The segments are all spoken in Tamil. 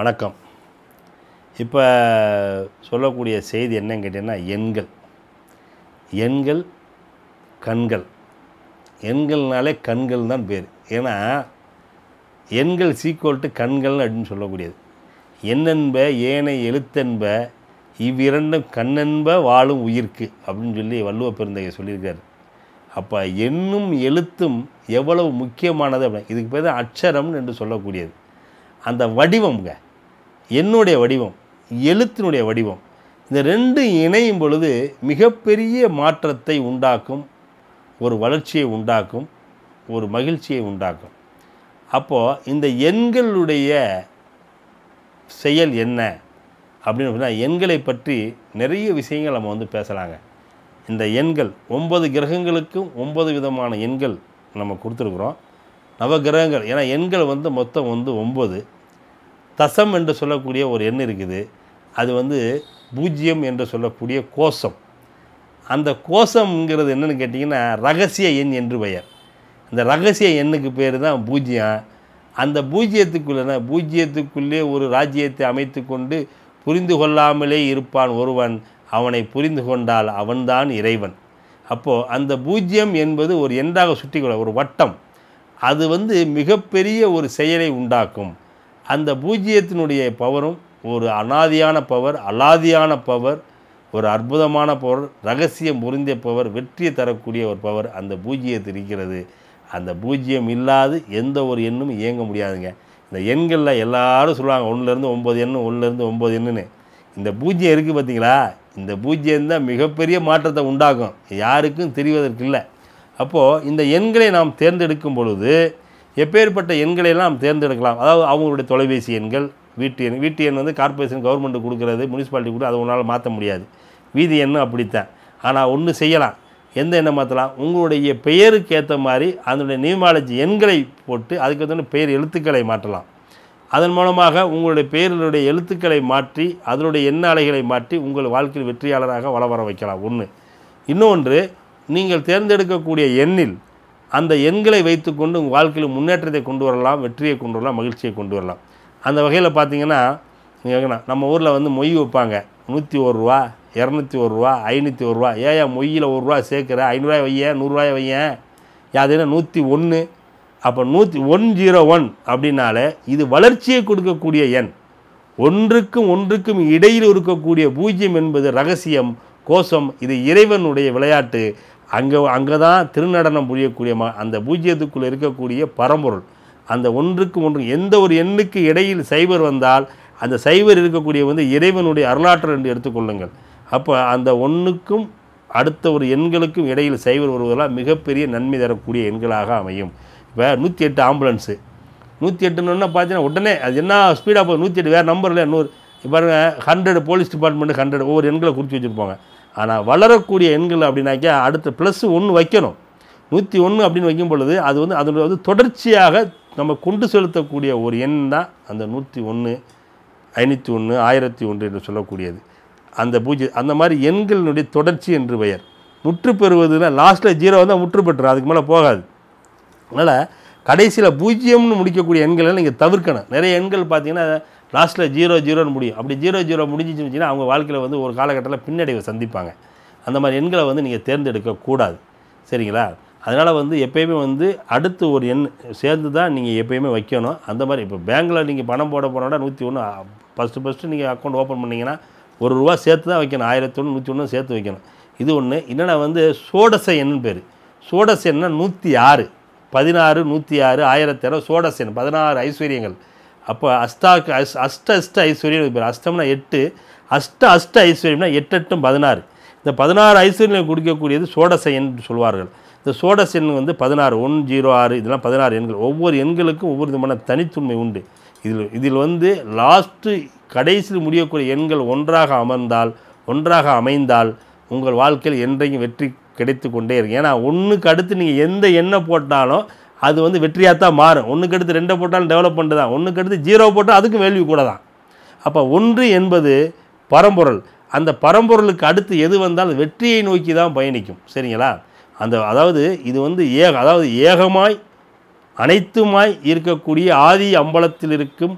வணக்கம் இப்போ சொல்லக்கூடிய செய்தி என்னன்னு கேட்டிங்கன்னா எண்கள் எண்கள் கண்கள் எண்கள்னாலே கண்கள் தான் பேர் ஏன்னா எண்கள் சீக்குவல் டு அப்படின்னு சொல்லக்கூடியது என்னென்ப ஏனை எழுத்தென்ப இவ்விரண்டும் கண்ணென்ப வாழும் உயிர்க்கு அப்படின்னு சொல்லி வள்ளுவ பெருந்தகை சொல்லியிருக்காரு அப்போ எண்ணும் எழுத்தும் எவ்வளவு முக்கியமானது அப்படின்னு இதுக்கு பேர் அச்சரம்னு என்று சொல்லக்கூடியது அந்த வடிவம்ங்க என்னுடைய வடிவம் எழுத்தினுடைய வடிவம் இந்த ரெண்டு இணையும் பொழுது மிகப்பெரிய மாற்றத்தை உண்டாக்கும் ஒரு வளர்ச்சியை உண்டாக்கும் ஒரு மகிழ்ச்சியை உண்டாக்கும் அப்போது இந்த எண்களுடைய செயல் என்ன அப்படின்னு அப்படின்னா எண்களை பற்றி நிறைய விஷயங்கள் நம்ம வந்து பேசலாங்க இந்த எண்கள் ஒன்பது கிரகங்களுக்கும் ஒன்பது விதமான எண்கள் நம்ம கொடுத்துருக்குறோம் நவ கிரகங்கள் ஏன்னா எண்கள் வந்து மொத்தம் வந்து ஒம்பது தசம் என்று சொல்லக்கூடிய ஒரு எண் இருக்குது அது வந்து பூஜ்ஜியம் என்று சொல்லக்கூடிய கோஷம் அந்த கோஷம்ங்கிறது என்னென்னு கேட்டிங்கன்னா ரகசிய எண் என்று பெயர் அந்த ரகசிய எண்ணுக்கு பேர் தான் பூஜ்ஜியம் அந்த பூஜ்ஜியத்துக்குள்ளே தான் பூஜ்ஜியத்துக்குள்ளே ஒரு ராஜ்யத்தை அமைத்து கொண்டு புரிந்து கொள்ளாமலே இருப்பான் ஒருவன் அவனை புரிந்து கொண்டால் அவன்தான் இறைவன் அப்போது அந்த பூஜ்ஜியம் என்பது ஒரு எண்டாக கொள்ள ஒரு வட்டம் அது வந்து மிகப்பெரிய ஒரு செயலை உண்டாக்கும் அந்த பூஜ்ஜியத்தினுடைய பவரும் ஒரு அனாதியான பவர் அலாதியான பவர் ஒரு அற்புதமான பவர் ரகசியம் பொருந்திய பவர் வெற்றியை தரக்கூடிய ஒரு பவர் அந்த பூஜ்ஜியத்தில் இருக்கிறது அந்த பூஜ்ஜியம் இல்லாது எந்த ஒரு எண்ணும் இயங்க முடியாதுங்க இந்த எண்களில் எல்லாரும் சொல்லுவாங்க ஒன்றுலேருந்து ஒம்பது எண்ணு ஒன்றுலேருந்து ஒம்பது எண்ணுன்னு இந்த பூஜ்ஜியம் இருக்குது பார்த்தீங்களா இந்த பூஜ்ஜியம் தான் மிகப்பெரிய மாற்றத்தை உண்டாக்கும் யாருக்கும் தெரிவதற்கு இல்லை அப்போது இந்த எண்களை நாம் தேர்ந்தெடுக்கும் பொழுது எப்பேற்பட்ட எண்களை எல்லாம் தேர்ந்தெடுக்கலாம் அதாவது அவங்களுடைய தொலைபேசி எண்கள் வீட்டு எண் வீட்டு எண் வந்து கார்பரேஷன் கவர்மெண்ட்டு கொடுக்குறது முனிசிபாலிட்டி கூட அதை உன்னால் மாற்ற முடியாது வீதி எண்ணும் அப்படித்தான் ஆனால் ஒன்று செய்யலாம் எந்த எண்ணம் மாற்றலாம் உங்களுடைய பெயருக்கு ஏற்ற மாதிரி அதனுடைய நியூமாலஜி எண்களை போட்டு அதுக்கேற்ற பெயர் எழுத்துக்களை மாற்றலாம் அதன் மூலமாக உங்களுடைய பெயருடைய எழுத்துக்களை மாற்றி அதனுடைய எண்ணாலைகளை மாற்றி உங்கள் வாழ்க்கையில் வெற்றியாளராக வள வர வைக்கலாம் ஒன்று இன்னொன்று நீங்கள் தேர்ந்தெடுக்கக்கூடிய எண்ணில் அந்த எண்களை வைத்துக்கொண்டு உங்கள் வாழ்க்கையில் முன்னேற்றத்தை கொண்டு வரலாம் வெற்றியை கொண்டு வரலாம் மகிழ்ச்சியை கொண்டு வரலாம் அந்த வகையில் பார்த்தீங்கன்னா நம்ம ஊரில் வந்து மொய் வைப்பாங்க நூற்றி ஒரு ரூபா இரநூத்தி ஒரு ரூபா ஐநூற்றி ஒரு ரூபா ஏயா மொய்யில் ஒரு ரூபா சேர்க்குற ஐநூறுவாய் வையன் நூறுரூவாய் வையன் யாதுன்னா நூற்றி ஒன்று அப்போ நூற்றி ஒன் ஜீரோ ஒன் அப்படின்னாலே இது வளர்ச்சியை கொடுக்கக்கூடிய எண் ஒன்றுக்கும் ஒன்றுக்கும் இடையில் இருக்கக்கூடிய பூஜ்ஜியம் என்பது ரகசியம் கோஷம் இது இறைவனுடைய விளையாட்டு அங்கே அங்கே தான் திருநடனம் புரியக்கூடிய ம அந்த பூஜ்ஜியத்துக்குள்ளே இருக்கக்கூடிய பரம்பொருள் அந்த ஒன்றுக்கு ஒன்று எந்த ஒரு எண்ணுக்கு இடையில் சைபர் வந்தால் அந்த சைபர் இருக்கக்கூடிய வந்து இறைவனுடைய அருளாற்றல் என்று எடுத்துக்கொள்ளுங்கள் அப்போ அந்த ஒன்றுக்கும் அடுத்த ஒரு எண்களுக்கும் இடையில் சைபர் வருவதெல்லாம் மிகப்பெரிய நன்மை தரக்கூடிய எண்களாக அமையும் இப்போ நூற்றி எட்டு ஆம்புலன்ஸு நூற்றி எட்டுன்னு பார்த்தீங்கன்னா உடனே அது என்ன ஸ்பீடாக போகுது நூற்றி எட்டு வேறு நம்பர் இல்லை நூறு இப்போ ஹண்ட்ரட் போலீஸ் டிபார்ட்மெண்ட் ஹண்ட்ரட் ஒவ்வொரு எண்களை குறித்து வச்சுருப்பாங்க ஆனால் வளரக்கூடிய எண்கள் அப்படின்னாக்கா அடுத்த ப்ளஸ் ஒன்று வைக்கணும் நூற்றி ஒன்று அப்படின்னு வைக்கும் பொழுது அது வந்து அதனுடைய வந்து தொடர்ச்சியாக நம்ம கொண்டு செலுத்தக்கூடிய ஒரு எண் தான் அந்த நூற்றி ஒன்று ஐநூற்றி ஒன்று ஆயிரத்தி ஒன்று என்று சொல்லக்கூடியது அந்த பூஜை அந்த மாதிரி எண்களினுடைய தொடர்ச்சி என்று பெயர் முற்று பெறுவதுனால் லாஸ்ட்டில் ஜீரோ தான் முற்று பெற்றுரும் அதுக்கு மேலே போகாது அதனால் கடைசியில் பூஜ்ஜியம்னு முடிக்கக்கூடிய எண்களை நீங்கள் தவிர்க்கணும் நிறைய எண்கள் பார்த்தீங்கன்னா லாஸ்ட்டில் ஜீரோ ஜீரோன்னு முடியும் அப்படி ஜீரோ ஜீரோ முடிஞ்சிச்சு அவங்க வாழ்க்கையில் வந்து ஒரு காலகட்டத்தில் பின்னடைவை சந்திப்பாங்க அந்த மாதிரி எண்களை வந்து நீங்கள் தேர்ந்தெடுக்கக்கூடாது சரிங்களா அதனால் வந்து எப்போயுமே வந்து அடுத்து ஒரு எண் சேர்ந்து தான் நீங்கள் எப்போயுமே வைக்கணும் அந்த மாதிரி இப்போ பேங்க்கில் நீங்கள் பணம் போட போனோட நூற்றி ஒன்று ஃபஸ்ட்டு ஃபஸ்ட்டு நீங்கள் அக்கௌண்ட் ஓப்பன் பண்ணிங்கன்னா ஒரு ரூபா சேர்த்து தான் வைக்கணும் ஆயிரத்தி ஒன்று நூற்றி ஒன்று சேர்த்து வைக்கணும் இது ஒன்று என்னென்னா வந்து சோடச எண்ணுன்னு பேர் சோடச எண்ணால் நூற்றி ஆறு பதினாறு நூற்றி ஆறு ஆயிரத்தி ஆறு சோடச எண் பதினாறு ஐஸ்வர்யங்கள் அப்போ அஸ்தாக்கு அஸ் அஷ்ட அஷ்ட ஐஸ்வர்யம் இப்போ அஷ்டம்னா எட்டு அஷ்ட அஷ்ட ஐஸ்வர்யம்னா எட்டு எட்டும் பதினாறு இந்த பதினாறு ஐஸ்வர்யம் கொடுக்கக்கூடியது சோடசையன் சொல்வார்கள் இந்த சோடசென் வந்து பதினாறு ஒன் ஜீரோ ஆறு இதெல்லாம் பதினாறு எண்கள் ஒவ்வொரு எண்களுக்கும் ஒவ்வொரு விதமான தனித்துண்மை உண்டு இதில் இதில் வந்து லாஸ்ட்டு கடைசியில் முடியக்கூடிய எண்கள் ஒன்றாக அமர்ந்தால் ஒன்றாக அமைந்தால் உங்கள் வாழ்க்கையில் என்றைக்கும் வெற்றி கிடைத்து கொண்டே இருக்கும் ஏன்னா ஒன்றுக்கு அடுத்து நீங்கள் எந்த எண்ணெய் போட்டாலும் அது வந்து வெற்றியாக தான் மாறும் ஒன்றுக்கு எடுத்து ரெண்டை போட்டாலும் டெவலப்மெண்ட்டு தான் ஒன்றுக்கு எடுத்து ஜீரோ போட்டால் அதுக்கும் வேல்யூ கூட தான் அப்போ ஒன்று என்பது பரம்பொருள் அந்த பரம்பொருளுக்கு அடுத்து எது வந்தாலும் வெற்றியை நோக்கி தான் பயணிக்கும் சரிங்களா அந்த அதாவது இது வந்து ஏக அதாவது ஏகமாய் அனைத்துமாய் இருக்கக்கூடிய ஆதி அம்பலத்தில் இருக்கும்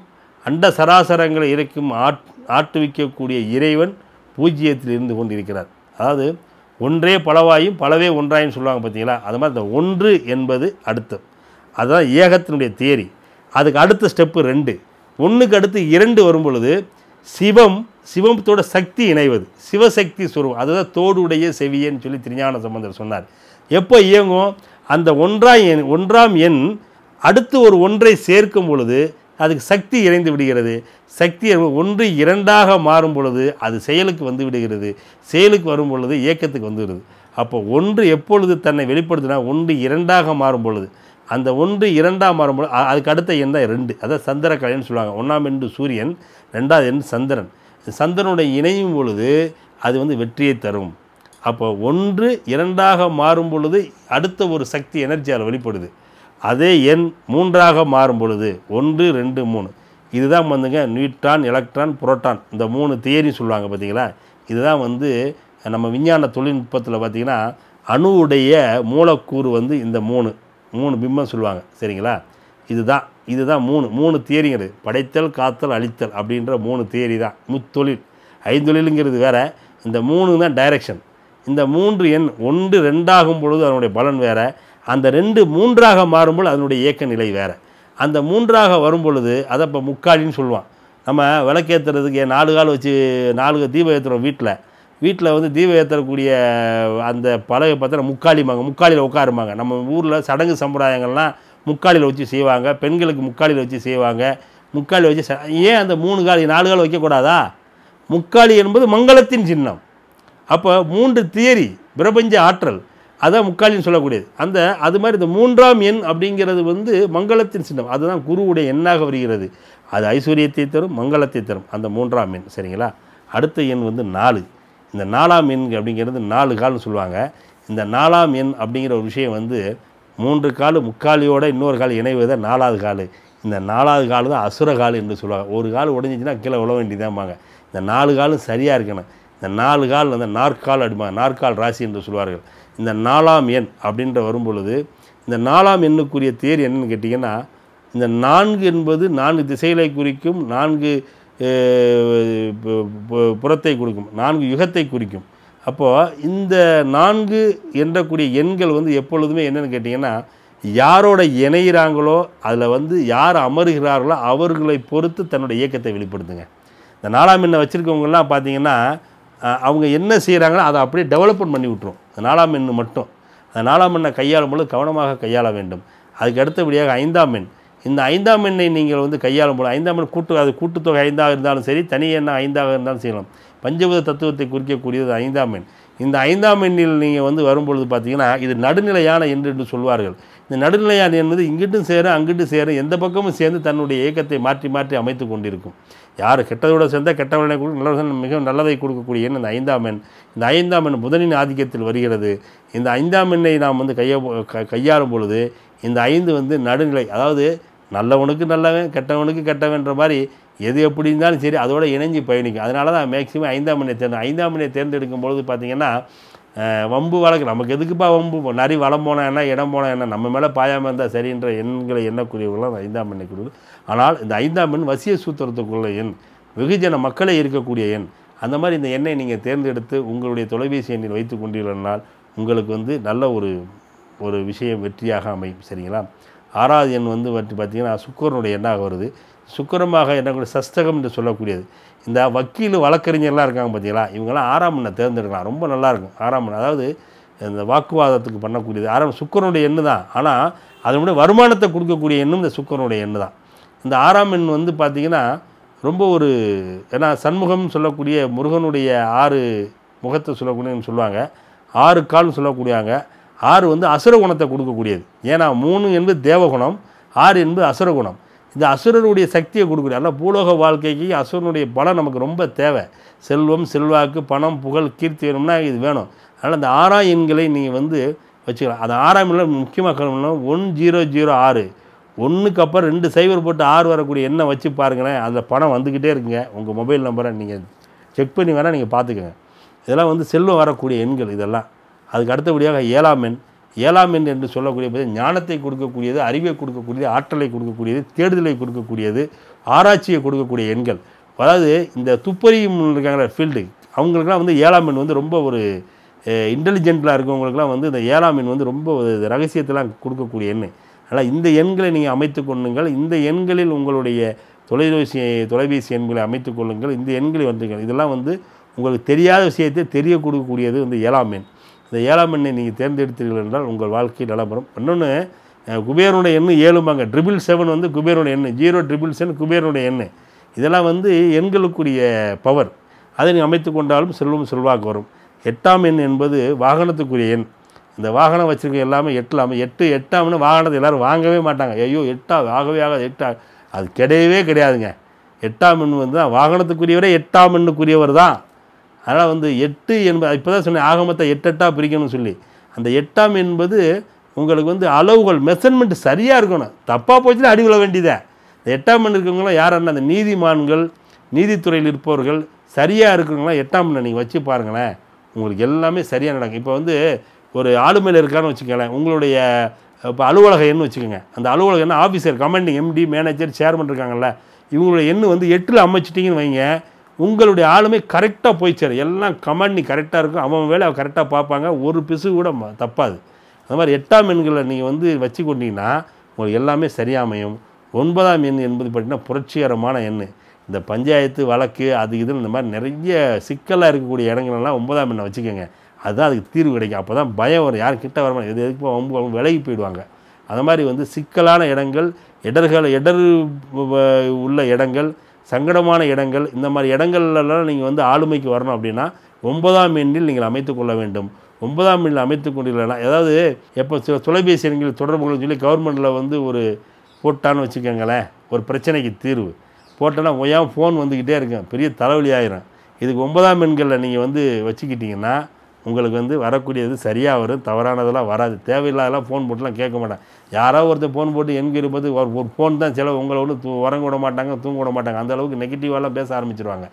அண்ட சராசரங்களை இருக்கும் ஆட் ஆட்டுவிக்கக்கூடிய இறைவன் பூஜ்ஜியத்தில் இருந்து கொண்டிருக்கிறார் அதாவது ஒன்றே பலவாயும் பலவே ஒன்றாயின்னு சொல்லுவாங்க பார்த்தீங்களா அது மாதிரி இந்த ஒன்று என்பது அடுத்தது அதுதான் ஏகத்தினுடைய தியரி அதுக்கு அடுத்த ஸ்டெப்பு ரெண்டு ஒன்றுக்கு அடுத்து இரண்டு வரும் பொழுது சிவம் சிவத்தோட சக்தி இணைவது சிவசக்தி சுரூபம் அதுதான் தோடுடைய செவியன்னு சொல்லி திருஞான சம்பந்தர் சொன்னார் எப்போ இயங்கும் அந்த ஒன்றாம் எண் ஒன்றாம் எண் அடுத்து ஒரு ஒன்றை சேர்க்கும் பொழுது அதுக்கு சக்தி இணைந்து விடுகிறது சக்தி ஒன்று இரண்டாக மாறும் பொழுது அது செயலுக்கு வந்து விடுகிறது செயலுக்கு வரும் பொழுது இயக்கத்துக்கு வந்துவிடுது அப்போ ஒன்று எப்பொழுது தன்னை வெளிப்படுத்தினா ஒன்று இரண்டாக மாறும் பொழுது அந்த ஒன்று இரண்டாம் மரம் அதுக்கு அடுத்த எண் தான் ரெண்டு அதான் சந்திரக்கலைன்னு சொல்லுவாங்க ஒன்றாம் எண்டு சூரியன் ரெண்டாவது எண் சந்திரன் சந்திரனுடைய இணையும் பொழுது அது வந்து வெற்றியை தரும் அப்போ ஒன்று இரண்டாக மாறும் பொழுது அடுத்த ஒரு சக்தி எனர்ஜியால் வெளிப்படுது அதே எண் மூன்றாக மாறும் பொழுது ஒன்று ரெண்டு மூணு இதுதான் வந்துங்க நியூட்ரான் எலக்ட்ரான் புரோட்டான் இந்த மூணு தியரின்னு சொல்லுவாங்க பார்த்தீங்களா இதுதான் வந்து நம்ம விஞ்ஞான தொழில்நுட்பத்தில் பார்த்திங்கன்னா அணுவுடைய மூலக்கூறு வந்து இந்த மூணு மூணு பிம்பம் சொல்லுவாங்க சரிங்களா இதுதான் இதுதான் மூணு மூணு தேரிங்கிறது படைத்தல் காத்தல் அழித்தல் அப்படின்ற மூணு தேரி தான் முத்தொழில் ஐந்தொழிலுங்கிறது வேறு இந்த மூணு தான் டைரக்ஷன் இந்த மூன்று எண் ஒன்று ரெண்டாகும் பொழுது அதனுடைய பலன் வேறு அந்த ரெண்டு மூன்றாக மாறும்போது அதனுடைய இயக்க நிலை வேறு அந்த மூன்றாக வரும் பொழுது அதை இப்போ முக்காலின்னு சொல்லுவான் நம்ம விளக்கேற்றுறதுக்கு நாலு கால் வச்சு நாலு தீபம் ஏற்றுறோம் வீட்டில் வீட்டில் வந்து தீபம் ஏற்றக்கூடிய அந்த பலகை பார்த்தா முக்காளிம்பாங்க முக்காலியில் உட்காருமாங்க நம்ம ஊரில் சடங்கு சம்பிரதாயங்கள்லாம் முக்காலியில் வச்சு செய்வாங்க பெண்களுக்கு முக்காலியில் வச்சு செய்வாங்க முக்காலி வச்சு ஏன் அந்த மூணு காலி நாலு கால் வைக்கக்கூடாதா முக்காலி என்பது மங்களத்தின் சின்னம் அப்போ மூன்று தியரி பிரபஞ்ச ஆற்றல் அதான் முக்காலின்னு சொல்லக்கூடியது அந்த அது மாதிரி இந்த மூன்றாம் எண் அப்படிங்கிறது வந்து மங்களத்தின் சின்னம் அதுதான் குருவுடைய எண்ணாக வருகிறது அது ஐஸ்வர்யத்தை தரும் மங்களத்தை தரும் அந்த மூன்றாம் எண் சரிங்களா அடுத்த எண் வந்து நாலு இந்த நாலாம் எண் அப்படிங்கிறது நாலு கால்னு சொல்லுவாங்க இந்த நாலாம் எண் அப்படிங்கிற ஒரு விஷயம் வந்து மூன்று கால் முக்காலியோட இன்னொரு கால் இணைவதை நாலாவது கால் இந்த நாலாவது கால் தான் அசுர கால் என்று சொல்லுவாங்க ஒரு கால் உடஞ்சிச்சின்னா கீழே உழ வேண்டியதாம்பாங்க இந்த நாலு காலும் சரியாக இருக்கணும் இந்த நாலு கால் அந்த நாற்கால் அடிப்பாங்க நாற்கால் ராசி என்று சொல்வார்கள் இந்த நாலாம் எண் அப்படின்ற வரும்பொழுது இந்த நாலாம் எண்ணுக்குரிய தேர் என்னன்னு கேட்டிங்கன்னா இந்த நான்கு என்பது நான்கு திசைகளை குறிக்கும் நான்கு புறத்தை கொடுக்கும் நான்கு யுகத்தை குறிக்கும் அப்போது இந்த நான்கு என்றக்கூடிய எண்கள் வந்து எப்பொழுதுமே என்னென்னு கேட்டிங்கன்னா யாரோட இணையிறாங்களோ அதில் வந்து யார் அமருகிறார்களோ அவர்களை பொறுத்து தன்னுடைய இயக்கத்தை வெளிப்படுத்துங்க இந்த நாலாம் எண்ணை வச்சுருக்கவங்கலாம் பார்த்தீங்கன்னா அவங்க என்ன செய்கிறாங்களோ அதை அப்படியே டெவலப்மெண்ட் பண்ணி விட்ருவோம் இந்த நாலாம் எண்ணு மட்டும் அந்த நாலாம் எண்ணை கையாளும் பொழுது கவனமாக கையாள வேண்டும் அதுக்கு அடுத்தபடியாக ஐந்தாம் எண் இந்த ஐந்தாம் எண்ணை நீங்கள் வந்து கையாளும் போல ஐந்தாம் எண் கூட்டு அது கூட்டுத்தொகை ஐந்தாக இருந்தாலும் சரி தனி எண்ணம் ஐந்தாக இருந்தாலும் செய்யலாம் பஞ்சபூத தத்துவத்தை குறிக்கக்கூடியது ஐந்தாம் எண் இந்த ஐந்தாம் எண்ணில் நீங்கள் வந்து வரும்பொழுது பார்த்தீங்கன்னா இது நடுநிலையான எண் என்று சொல்வார்கள் இந்த நடுநிலையான என்பது இங்கிட்டும் சேர அங்கிட்டும் சேர எந்த பக்கமும் சேர்ந்து தன்னுடைய இயக்கத்தை மாற்றி மாற்றி அமைத்து கொண்டிருக்கும் யார் கெட்டதோடு சேர்ந்தால் கெட்டவனை கொடுக்க நல்ல மிகவும் நல்லதை கொடுக்கக்கூடிய எண் இந்த ஐந்தாம் எண் இந்த ஐந்தாம் எண் புதனின் ஆதிக்கத்தில் வருகிறது இந்த ஐந்தாம் எண்ணை நாம் வந்து கைய கையாளும் பொழுது இந்த ஐந்து வந்து நடுநிலை அதாவது நல்லவனுக்கு நல்லவன் கெட்டவனுக்கு கெட்டவன்ற மாதிரி எது எப்படி இருந்தாலும் சரி அதோட இணைஞ்சு பயணிக்கும் அதனால தான் மேக்ஸிமம் ஐந்தாம் மணியை தேர்ந்து ஐந்தாம் மணியை தேர்ந்தெடுக்கும் பொழுது பார்த்திங்கன்னா வம்பு வழக்கு நமக்கு எதுக்குப்பா வம்பு நரி வளம் போனால் என்ன இடம் போனால் என்ன நம்ம மேலே பாயாமல் இருந்தால் சரின்ற எண்களை எண்ணக்கூடியவர்களாம் ஐந்தாம் மணி குழு ஆனால் இந்த ஐந்தாம் மண் வசிய சூத்திரத்துக்குள்ள எண் வெகுஜன மக்களே இருக்கக்கூடிய எண் அந்த மாதிரி இந்த எண்ணை நீங்கள் தேர்ந்தெடுத்து உங்களுடைய தொலைபேசி எண்ணில் வைத்து கொண்டீர்களால் உங்களுக்கு வந்து நல்ல ஒரு ஒரு விஷயம் வெற்றியாக அமையும் சரிங்களா ஆறாவது எண் வந்து பற்றி பார்த்திங்கன்னா சுக்கரனுடைய எண்ணாக வருது சுக்கரமாக என்ன சஸ்தகம் என்று சொல்லக்கூடியது இந்த வக்கீல் வழக்கறிஞர்லாம் இருக்காங்க பார்த்தீங்களா இவங்கெல்லாம் ஆறாம் எண்ணை தேர்ந்தெடுக்கலாம் ரொம்ப நல்லாயிருக்கும் ஆறாம் எண்ணம் அதாவது இந்த வாக்குவாதத்துக்கு பண்ணக்கூடியது ஆறாம் சுக்கரனுடைய எண்ணு தான் ஆனால் அதனுடைய வருமானத்தை கொடுக்கக்கூடிய எண்ணும் இந்த சுக்கரனுடைய எண்ணு தான் இந்த ஆறாம் எண் வந்து பார்த்திங்கன்னா ரொம்ப ஒரு ஏன்னா சண்முகம்னு சொல்லக்கூடிய முருகனுடைய ஆறு முகத்தை சொல்லக்கூடியன்னு சொல்லுவாங்க ஆறு கால்னு சொல்லக்கூடியாங்க ஆறு வந்து அசுர குணத்தை கொடுக்கக்கூடியது ஏன்னா மூணு என்பது தேவகுணம் ஆறு என்பது அசுர குணம் இந்த அசுரனுடைய சக்தியை கொடுக்குறது அதனால் பூலோக வாழ்க்கைக்கு அசுரனுடைய பலம் நமக்கு ரொம்ப தேவை செல்வம் செல்வாக்கு பணம் புகழ் கீர்த்தி வேணும்னா இது வேணும் அதனால் அந்த ஆறாம் எண்களை நீங்கள் வந்து வச்சுக்கலாம் அந்த ஆறாம் எண்ணில் முக்கியமாக கல்வினா ஒன் ஜீரோ ஜீரோ ஆறு ஒன்றுக்கு அப்புறம் ரெண்டு சைபர் போட்டு ஆறு வரக்கூடிய எண்ணெய் வச்சு பாருங்களேன் அதில் பணம் வந்துக்கிட்டே இருக்குங்க உங்கள் மொபைல் நம்பரை நீங்கள் செக் பண்ணி வேணால் நீங்கள் பார்த்துக்கோங்க இதெல்லாம் வந்து செல்வம் வரக்கூடிய எண்கள் இதெல்லாம் அதுக்கு அடுத்தபடியாக ஏழாம் எண் ஏழாம் எண் என்று சொல்லக்கூடிய போது ஞானத்தை கொடுக்கக்கூடியது அறிவை கொடுக்கக்கூடியது ஆற்றலை கொடுக்கக்கூடியது தேடுதலை கொடுக்கக்கூடியது ஆராய்ச்சியை கொடுக்கக்கூடிய எண்கள் அதாவது இந்த துப்பறியும் இருக்காங்கிற ஃபீல்டு அவங்களுக்குலாம் வந்து ஏழாம் எண் வந்து ரொம்ப ஒரு இன்டெலிஜென்ட்டாக இருக்கவங்களுக்குலாம் வந்து இந்த ஏழாம் எண் வந்து ரொம்ப ரகசியத்தெல்லாம் கொடுக்கக்கூடிய எண் அதனால் இந்த எண்களை நீங்கள் அமைத்து கொள்ளுங்கள் இந்த எண்களில் உங்களுடைய தொலைபேசி தொலைபேசி எண்களை அமைத்து கொள்ளுங்கள் இந்த எண்களை வந்துங்கள் இதெல்லாம் வந்து உங்களுக்கு தெரியாத விஷயத்தை தெரிய கொடுக்கக்கூடியது வந்து ஏழாம் எண் இந்த ஏழாம் எண்ணை நீங்கள் தேர்ந்தெடுத்தீர்கள் என்றால் உங்கள் வாழ்க்கை நலம்பெறும் இன்னொன்று குபேரனுடைய எண்ணு ஏழுமாங்க ட்ரிபிள் செவன் வந்து குபேரனுடைய எண்ணு ஜீரோ ட்ரிபிள் செவன் குபேரனுடைய எண்ணு இதெல்லாம் வந்து எண்களுக்குரிய பவர் அதை நீங்கள் அமைத்து கொண்டாலும் செல்வம் செல்வாக்கு வரும் எட்டாம் எண் என்பது வாகனத்துக்குரிய எண் இந்த வாகனம் வச்சுருக்க எல்லாமே எட்டில் எட்டு எட்டாம்னு வாகனத்தை எல்லோரும் வாங்கவே மாட்டாங்க ஐயோ எட்டா ஆகவே ஆகாது எட்டா அது கிடையவே கிடையாதுங்க எட்டாம் எண் வந்து தான் வாகனத்துக்குரியவரே எட்டாம் எண்ணுக்குரியவர் தான் அதனால் வந்து எட்டு என்பது இப்போ தான் சொன்னேன் ஆகமத்தை எட்டெட்டாக பிரிக்கணும்னு சொல்லி அந்த எட்டாம் என்பது உங்களுக்கு வந்து அளவுகள் மெசர்மெண்ட் சரியாக இருக்கணும் தப்பாக போச்சுன்னா அடிவிழ வேண்டியதே இந்த எட்டாம் எண் இருக்கிறவங்களாம் யாருன்னா அந்த நீதிமான்கள் நீதித்துறையில் இருப்பவர்கள் சரியாக இருக்கிறவங்களாம் எட்டாம் எண்ணை நீங்கள் வச்சு பாருங்களேன் உங்களுக்கு எல்லாமே சரியாக நடக்கும் இப்போ வந்து ஒரு ஆளுமையில் இருக்கான்னு வச்சுக்கோங்களேன் உங்களுடைய இப்போ அலுவலகம் எண் வச்சுக்கோங்க அந்த அலுவலகம் என்ன officer commanding MD manager chairman இருக்காங்கல்ல இவங்களுடைய எண் வந்து எட்டில் அமைச்சிட்டிங்கன்னு வைங்க உங்களுடைய ஆளுமை கரெக்டாக போய் சேரும் எல்லாம் கமாண்ட் கரெக்டாக இருக்கும் அவன் வேலை அவன் கரெக்டாக பார்ப்பாங்க ஒரு பிசு கூட தப்பாது அது மாதிரி எட்டாம் எண்களை நீங்கள் வந்து வச்சு கொண்டீங்கன்னா உங்களுக்கு எல்லாமே சரியாமையும் ஒன்பதாம் எண் என்பது பார்த்திங்கன்னா புரட்சிகரமான எண் இந்த பஞ்சாயத்து வழக்கு அது இதுன்னு இந்த மாதிரி நிறைய சிக்கலாக இருக்கக்கூடிய இடங்கள்லாம் ஒன்பதாம் எண்ணை வச்சுக்கோங்க அதுதான் அதுக்கு தீர்வு கிடைக்கும் அப்போ தான் பயம் வரும் யாரும் கிட்ட வரமா இது எதுக்கு அவங்க விலகி போயிடுவாங்க அந்த மாதிரி வந்து சிக்கலான இடங்கள் இடர்கள் இடர் உள்ள இடங்கள் சங்கடமான இடங்கள் இந்த மாதிரி இடங்கள்லாம் நீங்கள் வந்து ஆளுமைக்கு வரணும் அப்படின்னா ஒன்பதாம் எண்ணில் நீங்கள் அமைத்து கொள்ள வேண்டும் ஒன்பதாம் எண்ணில் அமைத்து கொண்டீங்களா ஏதாவது எப்போ சில தொலைபேசி எண்கள் தொடர்புகள் சொல்லி கவர்மெண்ட்டில் வந்து ஒரு போட்டான்னு வச்சுக்கோங்களேன் ஒரு பிரச்சனைக்கு தீர்வு போட்டோன்னா ஒய்யாமல் ஃபோன் வந்துக்கிட்டே இருக்கும் பெரிய தலைவலி ஆயிரும் இதுக்கு ஒன்பதாம் எண்களில் நீங்கள் வந்து வச்சுக்கிட்டிங்கன்னா உங்களுக்கு வந்து வரக்கூடியது சரியாக வரும் தவறானதெல்லாம் வராது தேவையில்லாதெல்லாம் ஃபோன் போட்டுலாம் கேட்க மாட்டேன் யாராவது ஒருத்தர் ஃபோன் போட்டு எங்கே இருப்பது ஒரு ஒரு ஃபோன் தான் சில உங்களை வந்து தூ உறங்க விட மாட்டாங்க தூங்க விட மாட்டாங்க அந்தளவுக்கு நெகட்டிவாலாம் பேச ஆரம்பிச்சிருவாங்க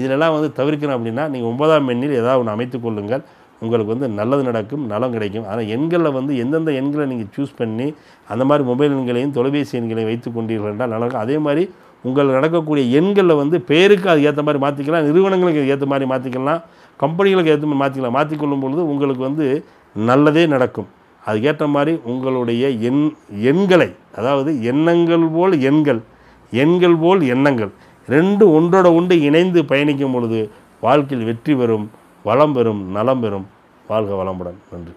இதிலெல்லாம் வந்து தவிர்க்கணும் அப்படின்னா நீங்கள் ஒன்பதாம் எண்ணில் ஏதாவது ஒன்று அமைத்து கொள்ளுங்கள் உங்களுக்கு வந்து நல்லது நடக்கும் நலம் கிடைக்கும் ஆனால் எண்களில் வந்து எந்தெந்த எண்களை நீங்கள் சூஸ் பண்ணி அந்த மாதிரி மொபைல் எண்களையும் தொலைபேசி எண்களையும் வைத்து கொண்டீர்கள் என்றால் நல்லா அதே மாதிரி உங்கள் நடக்கக்கூடிய எண்களில் வந்து பேருக்கு அது ஏற்ற மாதிரி மாற்றிக்கலாம் நிறுவனங்களுக்கு ஏற்ற மாதிரி மாற்றிக்கலாம் கம்பெனிகளுக்கு ஏற்ற மாதிரி மாற்றிக்கலாம் மாற்றிக்கொள்ளும் பொழுது உங்களுக்கு வந்து நல்லதே நடக்கும் அதுக்கேற்ற மாதிரி உங்களுடைய எண் எண்களை அதாவது எண்ணங்கள் போல் எண்கள் எண்கள் போல் எண்ணங்கள் ரெண்டு ஒன்றோட ஒன்று இணைந்து பயணிக்கும் பொழுது வாழ்க்கையில் வெற்றி பெறும் வளம் பெறும் நலம் பெறும் வாழ்க வளமுடன் நன்றி